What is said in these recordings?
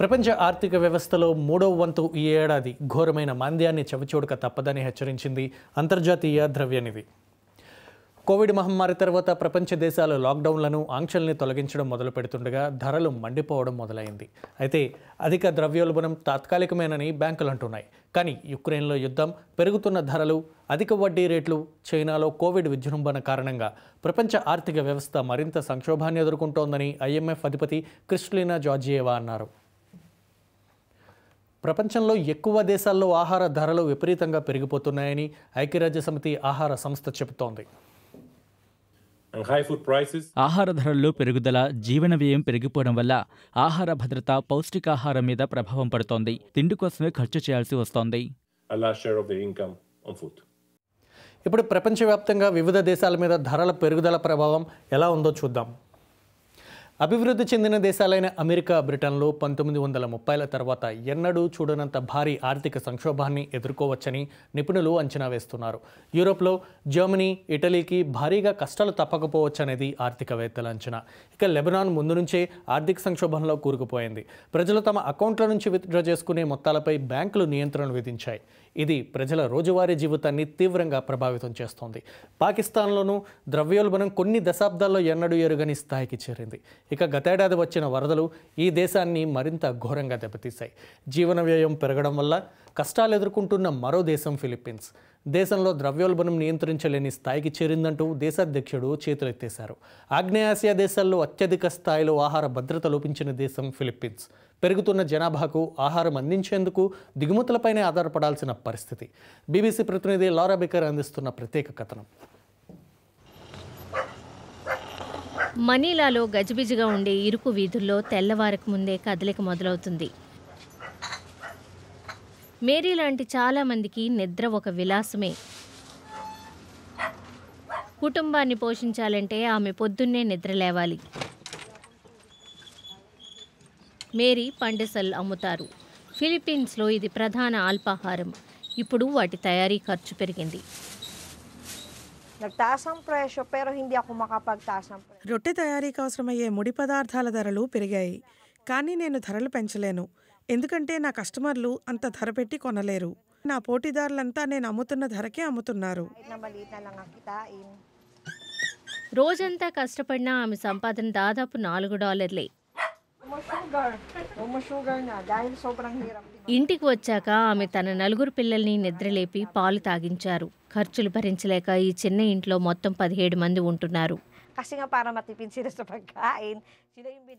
ప్రపంచ ఆర్థిక వ్యవస్థలో మూడవ వంతు ఈ ఏడాది ఘోరమైన మాంద్యాన్ని చవిచూడక తప్పదని హెచ్చరించింది అంతర్జాతీయ ద్రవ్యనిధి కోవిడ్ మహమ్మారి తర్వాత ప్రపంచ దేశాలు లాక్డౌన్లను ఆంక్షల్ని తొలగించడం మొదలు పెడుతుండగా ధరలు మండిపోవడం మొదలైంది అయితే అధిక ద్రవ్యోల్బణం తాత్కాలికమేనని బ్యాంకులు అంటున్నాయి కానీ యుక్రెయిన్లో యుద్ధం పెరుగుతున్న ధరలు అధిక వడ్డీ రేట్లు చైనాలో కోవిడ్ విజృంభణ కారణంగా ప్రపంచ ఆర్థిక వ్యవస్థ మరింత సంక్షోభాన్ని ఎదుర్కొంటోందని ఐఎంఎఫ్ అధిపతి క్రిస్టలీనా జార్జియేవా అన్నారు ప్రపంచంలో ఎక్కువ దేశాల్లో ఆహార ధరలు విపరీతంగా పెరిగిపోతున్నాయని ఐక్యరాజ్య సమితి ఆహార సంస్థ చెబుతోంది ఆహార ధరల్లో పెరుగుదల జీవన వ్యయం పెరిగిపోవడం వల్ల ఆహార భద్రత పౌష్టికాహారం మీద ప్రభావం పడుతోంది తిండి కోసమే ఖర్చు చేయాల్సి వస్తోంది ఇప్పుడు ప్రపంచవ్యాప్తంగా వివిధ దేశాల మీద ధరల పెరుగుదల ప్రభావం ఎలా ఉందో చూద్దాం అభివృద్ధి చెందిన దేశాలైన అమెరికా బ్రిటన్లో పంతొమ్మిది వందల ముప్పైల తర్వాత ఎన్నడూ చూడనంత భారీ ఆర్థిక సంక్షోభాన్ని ఎదుర్కోవచ్చని నిపుణులు అంచనా వేస్తున్నారు యూరోప్లో జర్మనీ ఇటలీకి భారీగా కష్టాలు తప్పకపోవచ్చనేది ఆర్థికవేత్తల అంచనా ఇక లెబనాన్ ముందు నుంచే ఆర్థిక సంక్షోభంలో కూరుకుపోయింది ప్రజలు తమ అకౌంట్ల నుంచి విత్డ్రా చేసుకునే మొత్తాలపై బ్యాంకులు నియంత్రణ విధించాయి ఇది ప్రజల రోజువారీ జీవితాన్ని తీవ్రంగా ప్రభావితం చేస్తోంది పాకిస్తాన్లోనూ ద్రవ్యోల్బణం కొన్ని దశాబ్దాల్లో ఎన్నడూ ఎరుగని స్థాయికి చేరింది ఇక గతేడాది వచ్చిన వరదలు ఈ దేశాన్ని మరింత ఘోరంగా దెబ్బతీశాయి జీవన వ్యయం పెరగడం వల్ల కష్టాలు ఎదుర్కొంటున్న మరో దేశం ఫిలిప్పీన్స్ దేశంలో ద్రవ్యోల్బణం నియంత్రించలేని స్థాయికి చేరిందంటూ దేశాధ్యక్షుడు చేతులెత్తేశారు ఆగ్నేయాసియా దేశాల్లో అత్యధిక స్థాయిలో ఆహార భద్రత లోపించిన దేశం ఫిలిప్పీన్స్ పెరుగుతున్న జనాభాకు ఆహారం అందించేందుకు దిగుమతులపైనే ఆధారపడాల్సిన పరిస్థితి బీబీసీ ప్రతినిధి లారా బికర్ అందిస్తున్న ప్రత్యేక కథనం మనీలాలో గజిబిజిగా ఉండే ఇరుకు వీధుల్లో తెల్లవారకు ముందే కదలిక మొదలవుతుంది మేరీ లాంటి చాలామందికి నిద్ర ఒక విలాసమే కుటుంబాన్ని పోషించాలంటే ఆమె పొద్దున్నే నిద్ర లేవాలి మేరీ పండిసల్ అమ్ముతారు ఫిలిప్పీన్స్లో ఇది ప్రధాన అల్పాహారం ఇప్పుడు వాటి తయారీ ఖర్చు పెరిగింది రొట్టె తయారీకి అవసరమయ్యే ముడి పదార్థాల ధరలు పెరిగాయి కానీ నేను ధరలు పెంచలేను ఎందుకంటే నా కస్టమర్లు అంత ధర పెట్టి కొనలేరు నా పోటీదారులంతా నేను అమ్ముతున్న ధరకే అమ్ముతున్నారు రోజంతా కష్టపడినా ఆమె సంపాదన దాదాపు నాలుగు డాలర్లే ఇంటికి వచ్చాక ఆమె తన నలుగురు పిల్లల్ని నిద్రలేపి పాలు తాగించారు ఖర్చులు భరించలేక ఈ చిన్న ఇంట్లో మొత్తం పదిహేడు మంది ఉంటున్నారు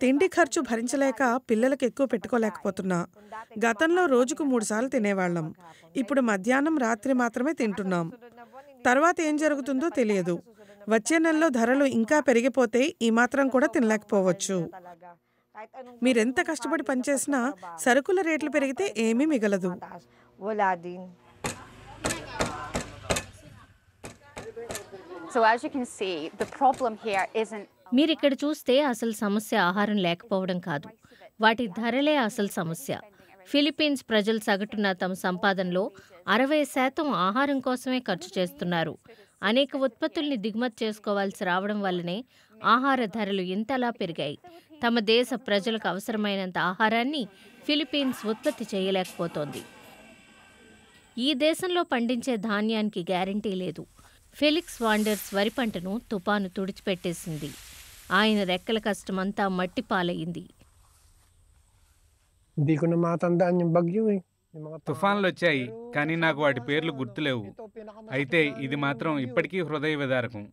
తిండి ఖర్చు భరించలేక పిల్లలకు ఎక్కువ పెట్టుకోలేకపోతున్నా గతంలో రోజుకు మూడు సార్లు తినేవాళ్ళం ఇప్పుడు మధ్యాహ్నం రాత్రి మాత్రమే తింటున్నాం తర్వాత ఏం జరుగుతుందో తెలియదు వచ్చే నెలలో ధరలు ఇంకా పెరిగిపోతే ఈ మాత్రం కూడా తినలేకపోవచ్చు మీరెంత కష్టపడి పనిచేసినా సరుకుల రేట్లు పెరిగితే ఏమీ మిగలదు మీరు ఇక్కడ చూస్తే అసలు సమస్య ఆహారం లేకపోవడం కాదు వాటి ధరలే అసలు సమస్య ఫిలిప్పీన్స్ ప్రజలు సగటున తమ సంపాదనలో అరవై శాతం ఆహారం కోసమే ఖర్చు చేస్తున్నారు అనేక ఉత్పత్తుల్ని దిగుమతి చేసుకోవాల్సి రావడం వల్లనే ఆహార ధరలు ఇంతలా పెరిగాయి తమ దేశ ప్రజలకు అవసరమైనంత ఆహారాన్ని ఫిలిప్పీన్స్ ఉత్పత్తి చేయలేకపోతోంది ఈ దేశంలో పండించే ధాన్యానికి గ్యారంటీ లేదు ఫెలిక్స్ వాండర్స్ వరి పంటను తుపాను తుడిచిపెట్టేసింది ఆయన రెక్కల కష్టమంతా మట్టి పాలయ్యింది తుఫాన్లు వచ్చాయి కానీ నాకు వాటి పేర్లు గుర్తులేవు అయితే ఇది మాత్రం ఇప్పటికీ హృదయ విదారకం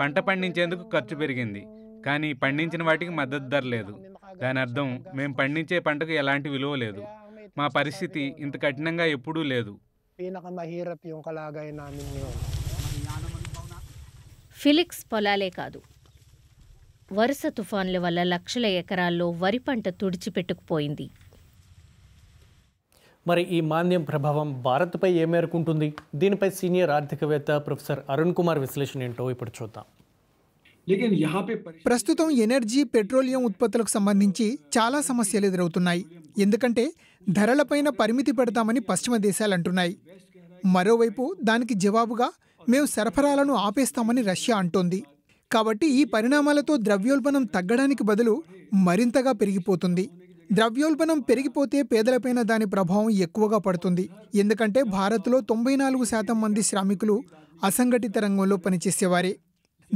పంట పండించేందుకు ఖర్చు పెరిగింది కానీ పండించిన వాటికి మద్దతు ధర లేదు దాని అర్థం మేము పండించే పంటకు ఎలాంటి విలువ లేదు మా పరిస్థితి ఇంత కఠినంగా ఎప్పుడూ లేదు ఫిలిక్స్ పొలాలే కాదు వరుస తుఫాన్ల వల్ల లక్షల ఎకరాల్లో వరి పంట తుడిచిపెట్టుకుపోయింది మరి ఈ మాంద్యం ప్రభావం భారత్పై ఏ మేరకు ఉంటుంది దీనిపై సీనియర్ ఆర్థికవేత్త ప్రొఫెసర్ అరుణ్ కుమార్ విశ్లేషణ ఏంటో ఇప్పుడు చూద్దాం ప్రస్తుతం ఎనర్జీ పెట్రోలియం ఉత్పత్తులకు సంబంధించి చాలా సమస్యలు ఎదురవుతున్నాయి ఎందుకంటే ధరలపైన పరిమితి పెడతామని పశ్చిమ దేశాలు అంటున్నాయి మరోవైపు దానికి జవాబుగా మేము సరఫరాలను ఆపేస్తామని రష్యా అంటోంది కాబట్టి ఈ పరిణామాలతో ద్రవ్యోల్బణం తగ్గడానికి బదులు మరింతగా పెరిగిపోతుంది ద్రవ్యోల్బణం పెరిగిపోతే పేదలపైన దాని ప్రభావం ఎక్కువగా పడుతుంది ఎందుకంటే భారత్లో తొంభై నాలుగు శాతం మంది శ్రామికులు అసంఘటిత రంగంలో పనిచేసేవారే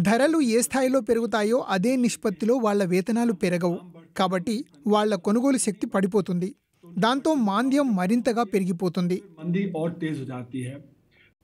ధరలు ఏ స్థాయిలో పెరుగుతాయో అదే నిష్పత్తిలో వాళ్ల వేతనాలు పెరగవు కాబట్టి వాళ్ల కొనుగోలు శక్తి పడిపోతుంది దాంతో మాంద్యం మరింతగా పెరిగిపోతుంది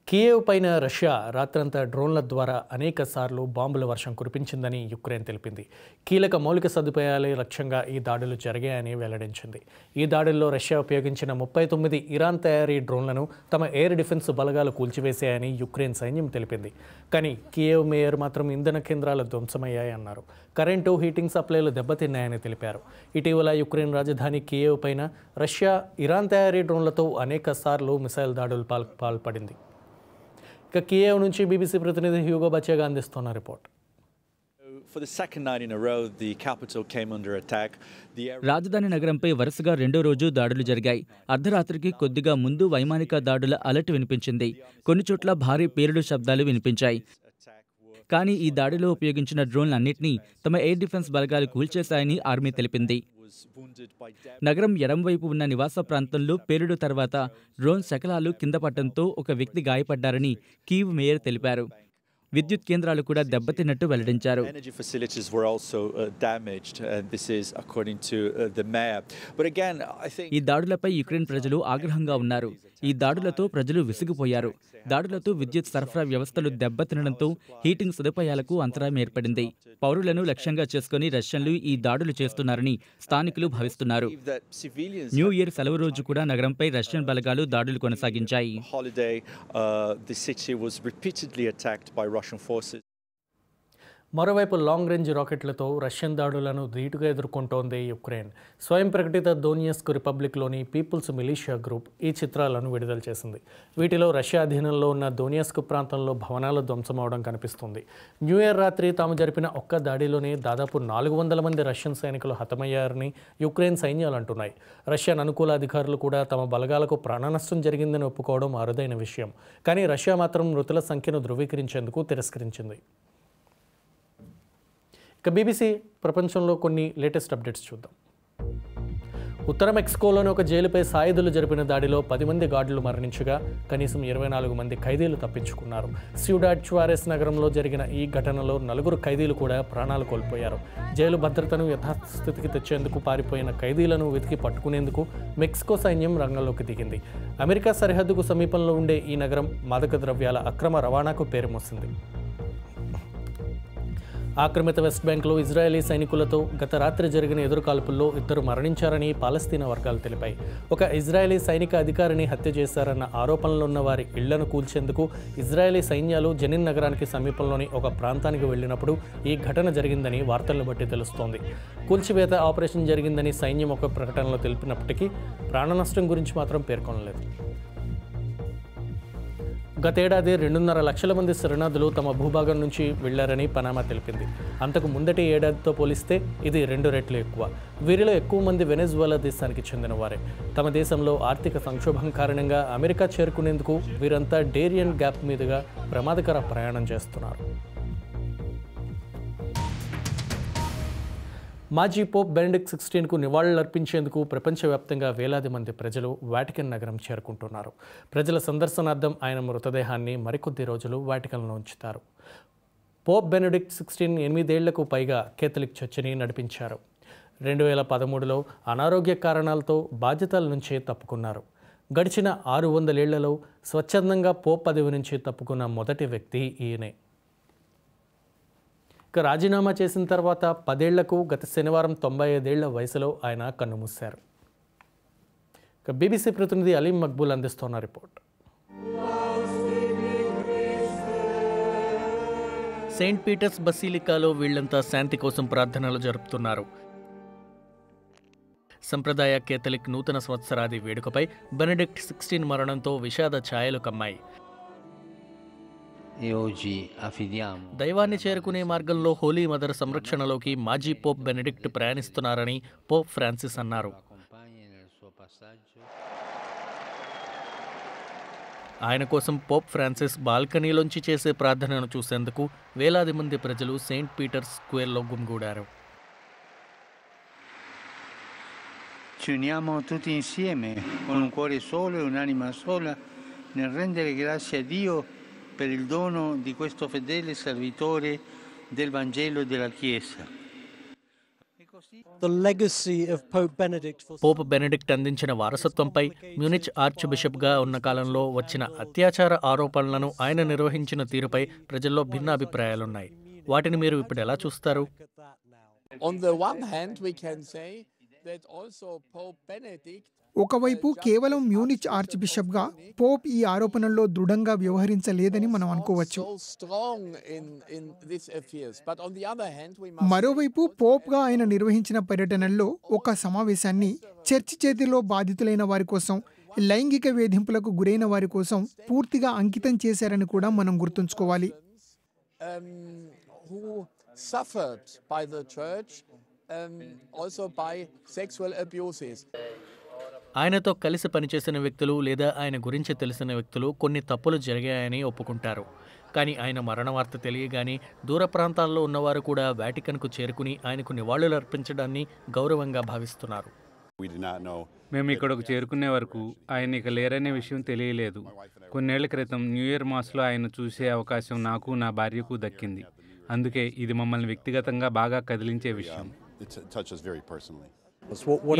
కియేవ్ పైన రష్యా రాత్రంతా డ్రోన్ల ద్వారా అనేక సార్లు బాంబుల వర్షం కురిపించిందని యుక్రెయిన్ తెలిపింది కీలక మౌలిక సదుపాయాలే లక్ష్యంగా ఈ దాడులు జరిగాయని వెల్లడించింది ఈ దాడుల్లో రష్యా ఉపయోగించిన ముప్పై తొమ్మిది ఇరాన్ తయారీ డ్రోన్లను తమ ఎయిర్ డిఫెన్స్ బలగాలు కూల్చివేశాయని యుక్రెయిన్ సైన్యం తెలిపింది కానీ కియేవ్ మేయర్ మాత్రం ఇంధన కేంద్రాలు ధ్వంసమయ్యాయన్నారు కరెంటు హీటింగ్ సప్లైలు దెబ్బతిన్నాయని తెలిపారు ఇటీవల యుక్రెయిన్ రాజధాని కియేవ్ పైన రష్యా ఇరాన్ తయారీ డ్రోన్లతో అనేక సార్లు మిసైల్ దాడులు పాల్పడింది ఇక కియేవ్ నుంచి బీబీసీ ప్రతినిధి హ్యూగో బచ్చేగా అందిస్తున్న రిపోర్ట్ రాజధాని నగరంపై వరుసగా రెండో రోజు దాడులు జరిగాయి అర్ధరాత్రికి కొద్దిగా ముందు వైమానిక దాడుల అలర్ట్ వినిపించింది కొన్ని చోట్ల భారీ పేరుడు శబ్దాలు వినిపించాయి కానీ ఈ దాడిలో ఉపయోగించిన డ్రోన్లన్నింటినీ తమ ఎయిర్ డిఫెన్స్ బలగాలు కూల్చేశాయని ఆర్మీ తెలిపింది నగరం ఎడంవైపు ఉన్న నివాస ప్రాంతంలో పేలుడు తర్వాత డ్రోన్ శకలాలు కింద పడటంతో ఒక వ్యక్తి గాయపడ్డారని కీవ్ మేయర్ తెలిపారు విద్యుత్ కేంద్రాలు కూడా దెబ్బతిన్నట్టు వెల్లడించారు uh, uh, ఈ దాడులపై యుక్రెయిన్ ప్రజలు ఆగ్రహంగా ఉన్నారు ఈ దాడులతో ప్రజలు విసిగిపోయారు దాడులతో విద్యుత్ సరఫరా వ్యవస్థలు దెబ్బతినడంతో హీటింగ్ సదుపాయాలకు అంతరాయం ఏర్పడింది పౌరులను లక్ష్యంగా చేసుకుని రష్యన్లు ఈ దాడులు చేస్తున్నారని స్థానికులు భావిస్తున్నారు న్యూ ఇయర్ సెలవు రోజు కూడా నగరంపై రష్యన్ బలగాలు దాడులు కొనసాగించాయి uh, Russian forces. మరోవైపు లాంగ్ రేంజ్ రాకెట్లతో రష్యన్ దాడులను ధీటుగా ఎదుర్కొంటోంది యుక్రెయిన్ స్వయం ప్రకటిత దోనియస్క్ రిపబ్లిక్లోని పీపుల్స్ మిలీషియా గ్రూప్ ఈ చిత్రాలను విడుదల చేసింది వీటిలో రష్యా అధీనంలో ఉన్న దోనియస్క్ ప్రాంతంలో భవనాలు ధ్వంసమవడం కనిపిస్తుంది న్యూ ఇయర్ రాత్రి తాము జరిపిన ఒక్క దాడిలోనే దాదాపు నాలుగు వందల మంది రష్యన్ సైనికులు హతమయ్యారని యుక్రెయిన్ సైన్యాలు అంటున్నాయి రష్యన్ అనుకూల అధికారులు కూడా తమ బలగాలకు ప్రాణనష్టం జరిగిందని ఒప్పుకోవడం అరుదైన విషయం కానీ రష్యా మాత్రం మృతుల సంఖ్యను ధృవీకరించేందుకు తిరస్కరించింది ఇక బీబీసీ ప్రపంచంలో కొన్ని లేటెస్ట్ అప్డేట్స్ చూద్దాం ఉత్తర మెక్సికోలోని ఒక జైలుపై సాయుధులు జరిపిన దాడిలో పది మంది గార్డులు మరణించగా కనీసం ఇరవై నాలుగు మంది ఖైదీలు తప్పించుకున్నారు స్యూడాడ్ చువారెస్ నగరంలో జరిగిన ఈ ఘటనలో నలుగురు ఖైదీలు కూడా ప్రాణాలు కోల్పోయారు జైలు భద్రతను యథాస్థితికి తెచ్చేందుకు పారిపోయిన ఖైదీలను వెతికి పట్టుకునేందుకు మెక్సికో సైన్యం రంగంలోకి దిగింది అమెరికా సరిహద్దుకు సమీపంలో ఉండే ఈ నగరం మాదక ద్రవ్యాల అక్రమ రవాణాకు పేరు మోసింది ఆక్రమిత వెస్ట్ బ్యాంక్లో ఇజ్రాయెలీ సైనికులతో గత రాత్రి జరిగిన ఎదురుకాల్పుల్లో ఇద్దరు మరణించారని పాలస్తీనా వర్గాలు తెలిపాయి ఒక ఇజ్రాయెలీ సైనిక అధికారిని హత్య చేశారన్న ఆరోపణలున్న వారి ఇళ్లను కూల్చేందుకు ఇజ్రాయెలీ సైన్యాలు జనిన్ నగరానికి సమీపంలోని ఒక ప్రాంతానికి వెళ్లినప్పుడు ఈ ఘటన జరిగిందని వార్తలను బట్టి తెలుస్తోంది కూల్చివేత ఆపరేషన్ జరిగిందని సైన్యం ఒక ప్రకటనలో తెలిపినప్పటికీ ప్రాణనష్టం గురించి మాత్రం పేర్కొనలేదు గతేడాది రెండున్నర లక్షల మంది శరణార్థులు తమ భూభాగం నుంచి వెళ్లారని పనామా తెలిపింది అంతకు ముందటి ఏడాదితో పోలిస్తే ఇది రెండు రెట్లు ఎక్కువ వీరిలో ఎక్కువ మంది వెనెజువలా దేశానికి చెందినవారే తమ దేశంలో ఆర్థిక సంక్షోభం కారణంగా అమెరికా చేరుకునేందుకు వీరంతా డేరియన్ గ్యాప్ మీదుగా ప్రమాదకర ప్రయాణం చేస్తున్నారు మాజీ పోప్ బెనడిక్ సిక్స్టీన్కు నివాళులర్పించేందుకు ప్రపంచవ్యాప్తంగా వేలాది మంది ప్రజలు వాటికన్ నగరం చేరుకుంటున్నారు ప్రజల సందర్శనార్థం ఆయన మృతదేహాన్ని మరికొద్ది రోజులు వాటికన్లో ఉంచుతారు పోప్ బెనడిక్ట్ సిక్స్టీన్ ఎనిమిదేళ్లకు పైగా కేథలిక్ చర్చిని నడిపించారు రెండు వేల పదమూడులో అనారోగ్య కారణాలతో బాధ్యతల నుంచే తప్పుకున్నారు గడిచిన ఆరు వందలేళ్లలో స్వచ్ఛందంగా పోప్ పదవి నుంచి తప్పుకున్న మొదటి వ్యక్తి ఈయనే ఇక రాజీనామా చేసిన తర్వాత పదేళ్లకు గత శనివారం తొంభై ఐదేళ్ల వయసులో ఆయన కన్నుమూశారు ఇక బీబీసీ ప్రతినిధి అలీం మక్బూల్ అందిస్తున్న రిపోర్ట్ సెయింట్ పీటర్స్ బసిలికాలో వీళ్లంతా శాంతి కోసం ప్రార్థనలు జరుపుతున్నారు సంప్రదాయ కేథలిక్ నూతన సంవత్సరాది వేడుకపై బెనడిక్ట్ సిక్స్టీన్ మరణంతో విషాద ఛాయలు కమ్మాయి దైవాన్ని చేరుకునే మార్గంలో హోలీ మదర్ సంరక్షణలోకి మాజీ పోప్ బెనెడిక్ట్ ప్రయాణిస్తున్నారని పోప్ ఫ్రాన్సిస్ అన్నారు ఆయన కోసం పోప్ ఫ్రాన్సిస్ బాల్కనీలోంచి చేసే ప్రార్థనను చూసేందుకు వేలాది మంది ప్రజలు సెయింట్ పీటర్స్ స్క్వేర్లో గుమిగూడారు Ci uniamo tutti insieme con un cuore solo e un'anima sola nel rendere grazie a Dio per il dono di questo fedele servitore del Vangelo e della Chiesa. Pope Benedict అందించిన వారసత్వంపై Munich arch బిషప్గా ఉన్న కాలంలో వచ్చిన అత్యాచార ఆరోపణలను ఆయన నిర్వహించిన తీరుపై ప్రజల్లో భిన్న అభిప్రాయాలున్నాయి వాటిని మీరు ఇప్పుడు ఎలా చూస్తారు ఒకవైపు కేవలం మ్యూనిచ్ ఆర్చ్ గా పోప్ ఈ ఆరోపణల్లో దృఢంగా వ్యవహరించలేదని మనం అనుకోవచ్చు మరోవైపు పోప్గా ఆయన నిర్వహించిన పర్యటనల్లో ఒక సమావేశాన్ని చర్చి చేతిలో బాధితులైన వారి కోసం లైంగిక వేధింపులకు గురైన వారి కోసం పూర్తిగా అంకితం చేశారని కూడా మనం గుర్తుంచుకోవాలి um, suffered by the um, ఆయనతో కలిసి పనిచేసిన వ్యక్తులు లేదా ఆయన గురించి తెలిసిన వ్యక్తులు కొన్ని తప్పులు జరిగాయని ఒప్పుకుంటారు కానీ ఆయన మరణ వార్త తెలియగానే దూర ప్రాంతాల్లో ఉన్నవారు కూడా వాటికన్కు చేరుకుని ఆయనకు నివాళులు అర్పించడాన్ని గౌరవంగా భావిస్తున్నారు మేము ఇక్కడకు చేరుకునే వరకు ఆయన ఇక లేరనే విషయం తెలియలేదు కొన్నేళ్ల క్రితం న్యూ ఇయర్ మాస్లో ఆయన చూసే అవకాశం నాకు నా భార్యకు దక్కింది అందుకే ఇది మమ్మల్ని వ్యక్తిగతంగా బాగా కదిలించే విషయం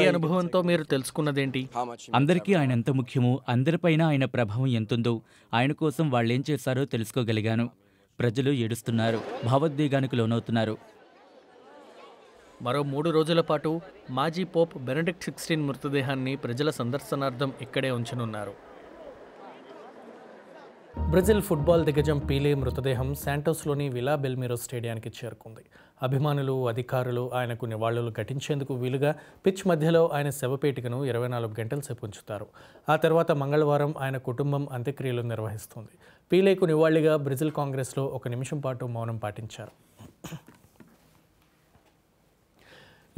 ఈ అనుభవంతో మీరు తెలుసుకున్నదేంటి అందరికీ ఆయన ఎంత ముఖ్యమో అందరిపైన ఆయన ప్రభావం ఎంతుందో ఆయన కోసం వాళ్ళేం చేశారో తెలుసుకోగలిగాను ప్రజలు ఏడుస్తున్నారు భావోద్వేగానికి లోనవుతున్నారు మరో మూడు రోజుల పాటు మాజీ పోప్ బెనడిక్ట్ సిక్స్టీన్ మృతదేహాన్ని ప్రజల సందర్శనార్థం ఇక్కడే ఉంచనున్నారు బ్రెజిల్ ఫుట్బాల్ దిగ్గజం పీలే మృతదేహం శాంటోస్లోని విలా బెల్మిరో స్టేడియానికి చేరుకుంది అభిమానులు అధికారులు ఆయనకు నివాళులు ఘటించేందుకు వీలుగా పిచ్ మధ్యలో ఆయన శవపేటికను ఇరవై నాలుగు గంటల సేపు ఉంచుతారు ఆ తర్వాత మంగళవారం ఆయన కుటుంబం అంత్యక్రియలు నిర్వహిస్తుంది పీలేకు నివాళిగా బ్రెజిల్ కాంగ్రెస్లో ఒక నిమిషం పాటు మౌనం పాటించారు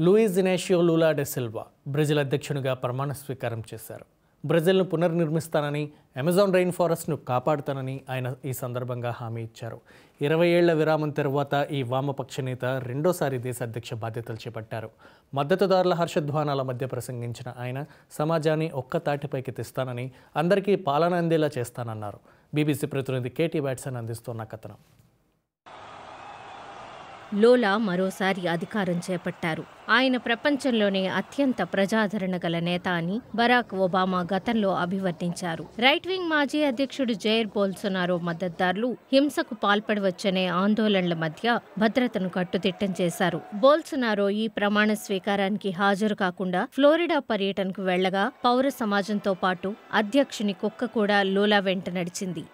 Luis Inacio Lula da Silva Brazil అధ్యక్షునిగా ప్రమాణ స్వీకారం చేశారు బ్రెజిల్ను పునర్నిర్మిస్తానని అమెజాన్ రెయిన్ ఫారెస్ట్ను కాపాడుతానని ఆయన ఈ సందర్భంగా హామీ ఇచ్చారు ఇరవై ఏళ్ల విరామం తర్వాత ఈ వామపక్ష నేత రెండోసారి దేశ అధ్యక్ష బాధ్యతలు చేపట్టారు మద్దతుదారుల హర్షధ్వానాల మధ్య ప్రసంగించిన ఆయన సమాజాన్ని ఒక్క తాటిపైకి తెస్తానని అందరికీ పాలన అందేలా చేస్తానన్నారు బీబీసీ ప్రతినిధి కేటీ బ్యాట్సన్ అందిస్తున్న కథనం లోలా మరోసారి అధికారం చేపట్టారు ఆయన ప్రపంచంలోనే అత్యంత ప్రజాదరణ గల నేత అని బరాక్ ఒబామా గతంలో అభివర్ణించారు రైట్ వింగ్ మాజీ అధ్యక్షుడు జైర్ బోల్సొనారో మద్దతుదారులు హింసకు పాల్పడవచ్చనే ఆందోళనల మధ్య భద్రతను కట్టుదిట్టం చేశారు బోల్సొనారో ఈ ప్రమాణ స్వీకారానికి హాజరు కాకుండా ఫ్లోరిడా పర్యటనకు వెళ్లగా పౌర సమాజంతో పాటు అధ్యక్షుని కుక్క కూడా లోలా వెంట నడిచింది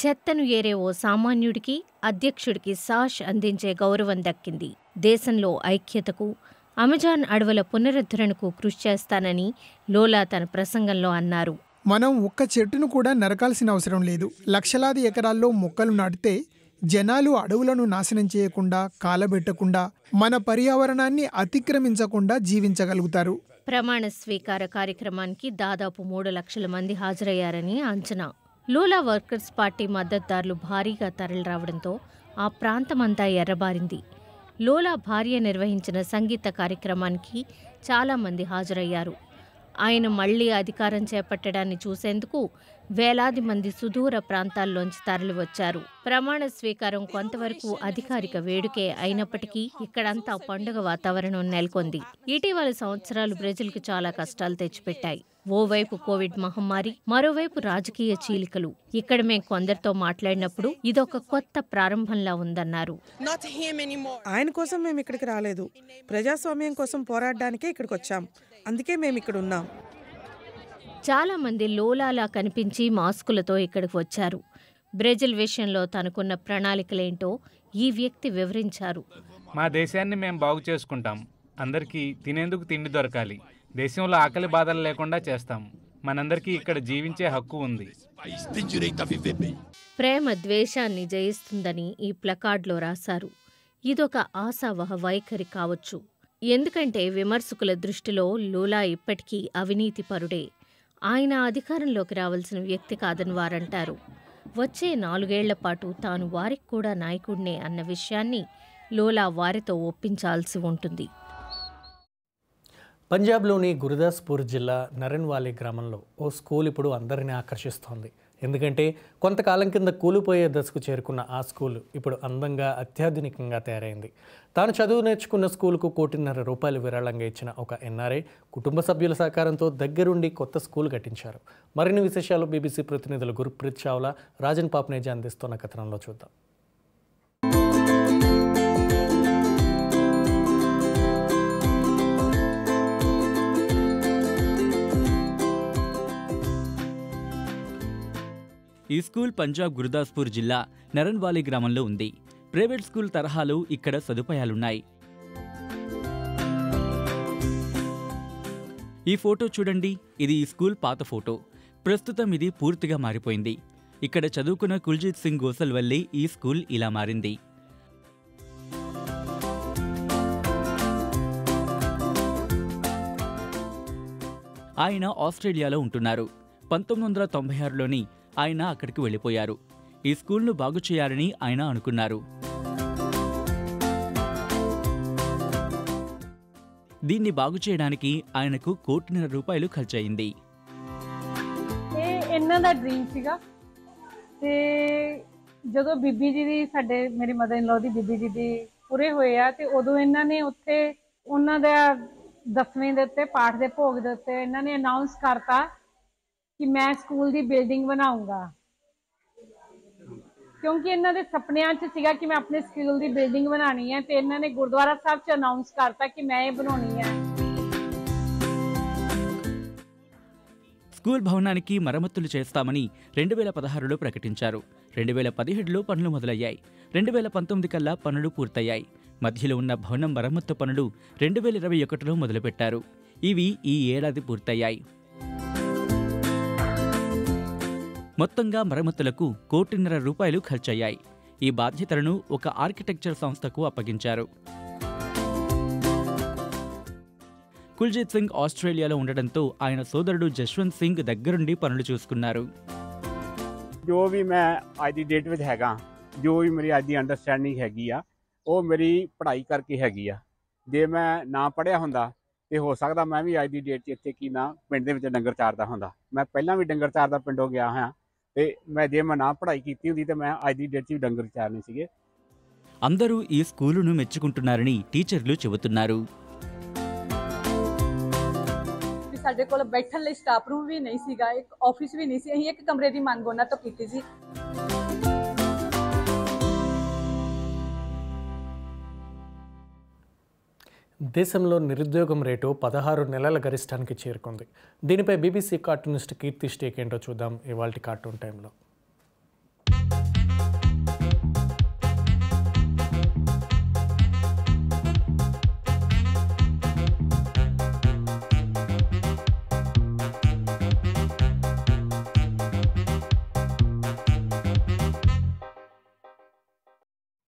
చెత్తను ఏరే ఓ సామాన్యుడికి అధ్యక్షుడికి సాష్ అందించే గౌరవం దక్కింది దేశంలో ఐక్యతకు అమెజాన్ అడవుల పునరుద్ధరణకు కృషి చేస్తానని లోలా తన ప్రసంగంలో అన్నారు మనం ఒక్క చెట్టును కూడా నరకాల్సిన అవసరం లేదు లక్షలాది ఎకరాల్లో మొక్కలు నాటితే జనాలు అడవులను నాశనం చేయకుండా కాలబెట్టకుండా మన పర్యావరణాన్ని అతిక్రమించకుండా జీవించగలుగుతారు ప్రమాణ స్వీకార కార్యక్రమానికి దాదాపు మూడు లక్షల మంది హాజరయ్యారని అంచనా లూలా వర్కర్స్ పార్టీ మద్దతుదారులు భారీగా తరలిరావడంతో ఆ ప్రాంతమంతా ఎర్రబారింది లోలా భార్య నిర్వహించిన సంగీత కార్యక్రమానికి చాలామంది హాజరయ్యారు ఆయన మళ్లీ అధికారం చేపట్టడాన్ని చూసేందుకు వేలాది మంది సుదూర ప్రాంతాల్లోంచి తరలివచ్చారు ప్రమాణ స్వీకారం కొంతవరకు అధికారిక వేడుకే అయినప్పటికీ ఇక్కడంతా పండుగ వాతావరణం నెలకొంది ఇటీవల సంవత్సరాలు ప్రజలకు చాలా కష్టాలు తెచ్చిపెట్టాయి ఓవైపు కోవిడ్ మహమ్మారి మరోవైపు రాజకీయ చీలికలు ఇక్కడ మేము కొందరితో మాట్లాడినప్పుడు ఇదొక కొత్త ప్రారంభంలా ఉందన్నారు ఆయన కోసం మేము ఇక్కడికి రాలేదు ప్రజాస్వామ్యం కోసం పోరాడడానికే ఇక్కడికి వచ్చాం అందుకే మేము ఇక్కడ ఉన్నాం చాలామంది లోలాలా కనిపించి మాస్కులతో ఇక్కడికి వచ్చారు బ్రెజిల్ విషయంలో తనకున్న ప్రణాళికలేంటో ఈ వ్యక్తి వివరించారు మా దేశాన్ని మేము బాగు చేసుకుంటాం అందరికీ తినేందుకు తిండి దొరకాలి దేశంలో ఆకలి బాధలు లేకుండా చేస్తాం మనందరికీ ఇక్కడ జీవించే హక్కు ఉంది ప్రేమ ద్వేషాన్ని జయిస్తుందని ఈ ప్లకార్డ్లో రాశారు ఇదొక ఆశావహ వైఖరి కావచ్చు ఎందుకంటే విమర్శకుల దృష్టిలో లూలా ఇప్పటికీ అవినీతి పరుడే ఆయన అధికారంలోకి రావాల్సిన వ్యక్తి కాదని వారంటారు వచ్చే నాలుగేళ్ల పాటు తాను వారికి కూడా నాయకుడినే అన్న విషయాన్ని లోలా వారితో ఒప్పించాల్సి ఉంటుంది పంజాబ్లోని గురుదాస్పూర్ జిల్లా నరెన్వాలి గ్రామంలో ఓ స్కూల్ ఇప్పుడు అందరినీ ఆకర్షిస్తోంది ఎందుకంటే కొంతకాలం కింద కూలిపోయే దశకు చేరుకున్న ఆ స్కూలు ఇప్పుడు అందంగా అత్యాధునికంగా తయారైంది తాను చదువు నేర్చుకున్న స్కూల్కు కోటిన్నర రూపాయలు విరాళంగా ఇచ్చిన ఒక ఎన్ఆర్ఐ కుటుంబ సభ్యుల సహకారంతో దగ్గరుండి కొత్త స్కూల్ కట్టించారు మరిన్ని విశేషాలు బీబీసీ ప్రతినిధులు గురుప్రీత్ చావ్లా రాజన్ పాప్నేజా అందిస్తున్న కథనంలో చూద్దాం ఈ స్కూల్ పంజాబ్ గురుదాస్పూర్ జిల్లా నరన్వాలి గ్రామంలో ఉంది ప్రైవేట్ స్కూల్ తరహాలో ఇక్కడ సదుపాయాలున్నాయి ఈ ఫోటో చూడండి ఇది ఈ స్కూల్ పాత ఫోటో ప్రస్తుతం ఇది పూర్తిగా మారిపోయింది ఇక్కడ చదువుకున్న కుల్జీత్ సింగ్ గోసల్ వల్లే ఈ స్కూల్ ఇలా మారింది ఆయన ఆస్ట్రేలియాలో ఉంటున్నారు పంతొమ్మిది వందల తొంభై ఆరులోని ఆయన అక్కడికి వెళ్ళిపోయారు ఈ స్కూల్ను బాగు చేయాలని ఆయన అనుకున్నారు దీన్ని బాగు చేయడానికి ఆయనకు కోటిన్నర రూపాయలు ఖర్చయింది ਇਹਨਾਂ ਦਾ ਡ੍ਰੀਮ ਸੀਗਾ ਤੇ ਜਦੋਂ ਬੀਬੀ ਜੀ ਦੀ ਸਾਡੇ ਮੇਰੀ ਮਦਰ ਇਨ ਲਾ ਦੀ ਬੀਬੀ ਜੀ ਦੀ ਪੂਰੇ ਹੋਏ ਆ ਤੇ ਉਦੋਂ ਇਹਨਾਂ ਨੇ ਉੱਥੇ ਉਹਨਾਂ ਦਾ ਦਸਵੇਂ ਦੇ ਉੱਤੇ ਪਾਠ ਦੇ ਭੋਗ ਦੇ ਉੱਤੇ ਇਹਨਾਂ ਨੇ ਅਨਾਉਂਸ ਕਰਤਾ ਕਿ ਮੈਂ ਸਕੂਲ ਦੀ ਬਿਲਡਿੰਗ ਬਣਾਉਂਗਾ ਕਿਉਂਕਿ ਇਹਨਾਂ ਦੇ ਸੁਪਨਿਆਂ 'ਚ ਸੀਗਾ ਕਿ ਮੈਂ ਆਪਣੇ ਸਕੂਲ ਦੀ ਬਿਲਡਿੰਗ ਬਣਾਣੀ ਹੈ ਤੇ ਇਹਨਾਂ ਨੇ ਗੁਰਦੁਆਰਾ ਸਾਹਿਬ 'ਚ ਅਨਾਉਂਸ ਕਰਤਾ ਕਿ ਮੈਂ ਇਹ ਬਣਾਉਣੀ ਹੈ స్కూల్ భవనానికి మరమ్మతులు చేస్తామని రెండు వేల పదహారులో ప్రకటించారు రెండు వేల పదిహేడులో పనులు మొదలయ్యాయి రెండు వేల పంతొమ్మిది కల్లా పనులు పూర్తయ్యాయి మధ్యలో ఉన్న భవనం మరమ్మత్తు పనులు రెండు వేల ఇరవై ఒకటిలో మొదలుపెట్టారు ఇవి ఈ ఏడాది పూర్తయ్యాయి మట్టంగా మరమ్మత్తులకు కోటిన్నర రూపాయలు ఖర్చయ్యాయి ఈ బాధ్యతలను ఒక ఆర్కిటెక్చర్ సంస్థకు అప్పగించారు కుల్జిత్ సింగ్ ఆస్ట్రేలియాలో ఉండడంతో ఆయన సోదరుడు జశ్వంత్ సింగ్ దగ్గుండి పనులు చూసుకున్నారు జోవి మే అజ్ ది డేట్ విత్ హేగా జోవి మేరి అజ్ ది అండర్స్టాండింగ్ హేగి ఆ ఓ మేరి పడై కర్కే హేగి ఆజే మే నా పడయా హుందా ఏ హో సక్దా మేవి అజ్ ది డేట్ చే ఇత్తే కి నా పਿੰడ دے وچ నంగర్ చార్దా హుందా మే పਹਿਲਾਂ ਵੀ ਡంగర్ చార్దా పਿੰడో گیا హయా ਤੇ ਮੈਂ ਜੇ ਮੈਂ ਨਾ ਪੜ੍ਹਾਈ ਕੀਤੀ ਹੁੰਦੀ ਤੇ ਮੈਂ ਅੱਜ ਦੀ ਡੇਟ 'ਚ ਡੰਗਰ ਚਾਰਨੇ ਸੀਗੇ ਅੰਦਰੂ ਇਸ ਸਕੂਲ ਨੂੰ ఈ ਟੀਚਰ మెచ్చుకుంటున్నారని టీచర్లు చెబుతున్నారు ਸਾਡੇ ਕੋਲ ਬੈਠਣ ਲਈ ਸਟਾਫ ਰੂਮ ਵੀ ਨਹੀਂ ਸੀਗਾ ਇੱਕ ਆਫਿਸ ਵੀ ਨਹੀਂ ਸੀ ਅਸੀਂ ਇੱਕ ਕਮਰੇ ਦੀ ਮੰਗ ਉਹਨਾਂ ਤੋਂ ਕੀਤੀ ਸੀ దేశంలో నిరుద్యోగం రేటు పదహారు నెలల గరిష్టానికి చేరుకుంది దీనిపై బీబీసీ కార్టూనిస్ట్ కీర్తి స్టేక్ ఏంటో చూద్దాం ఇవాళ కార్టూన్ టైంలో